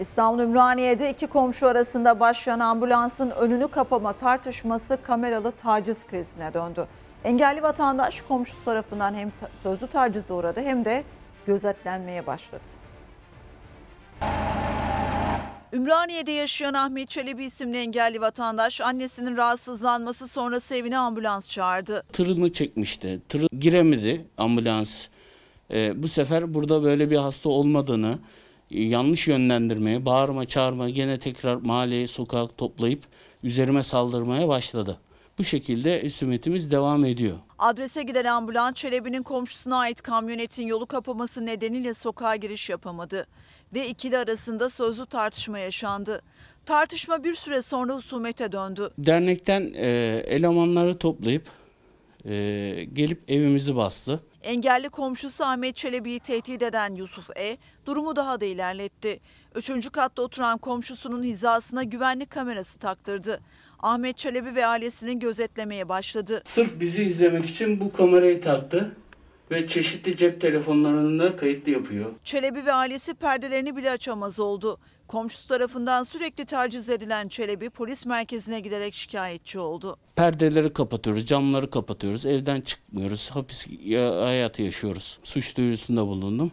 İstanbul Ümraniye'de iki komşu arasında başlayan ambulansın önünü kapama tartışması kameralı taciz krizine döndü. Engelli vatandaş komşu tarafından hem sözlü tacize uğradı hem de gözetlenmeye başladı. Ümraniye'de yaşayan Ahmet Çelebi isimli engelli vatandaş annesinin rahatsızlanması sonrası evine ambulans çağırdı. Tırını çekmişti. Tırı giremedi ambulans. Ee, bu sefer burada böyle bir hasta olmadığını, yanlış yönlendirmeye, bağırma, çağırma, gene tekrar mahalleyi, sokak toplayıp üzerime saldırmaya başladı. Bu şekilde hüsumetimiz devam ediyor. Adrese giden ambulans Çelebi'nin komşusuna ait kamyonetin yolu kapaması nedeniyle sokağa giriş yapamadı ve ikili arasında sözlü tartışma yaşandı. Tartışma bir süre sonra husumete döndü. Dernekten e, elemanları toplayıp e, gelip evimizi bastı. Engelli komşusu Ahmet Çelebi'yi tehdit eden Yusuf E. durumu daha da ilerletti. Üçüncü katta oturan komşusunun hizasına güvenlik kamerası taktırdı. Ahmet Çelebi ve ailesinin gözetlemeye başladı. Sırf bizi izlemek için bu kamerayı taktı ve çeşitli cep telefonlarında kayıtlı yapıyor. Çelebi ve ailesi perdelerini bile açamaz oldu. Komşusu tarafından sürekli taciz edilen Çelebi polis merkezine giderek şikayetçi oldu. Perdeleri kapatıyoruz, camları kapatıyoruz, evden çıkmıyoruz, hapis hayatı yaşıyoruz. Suç duyurusunda bulundum.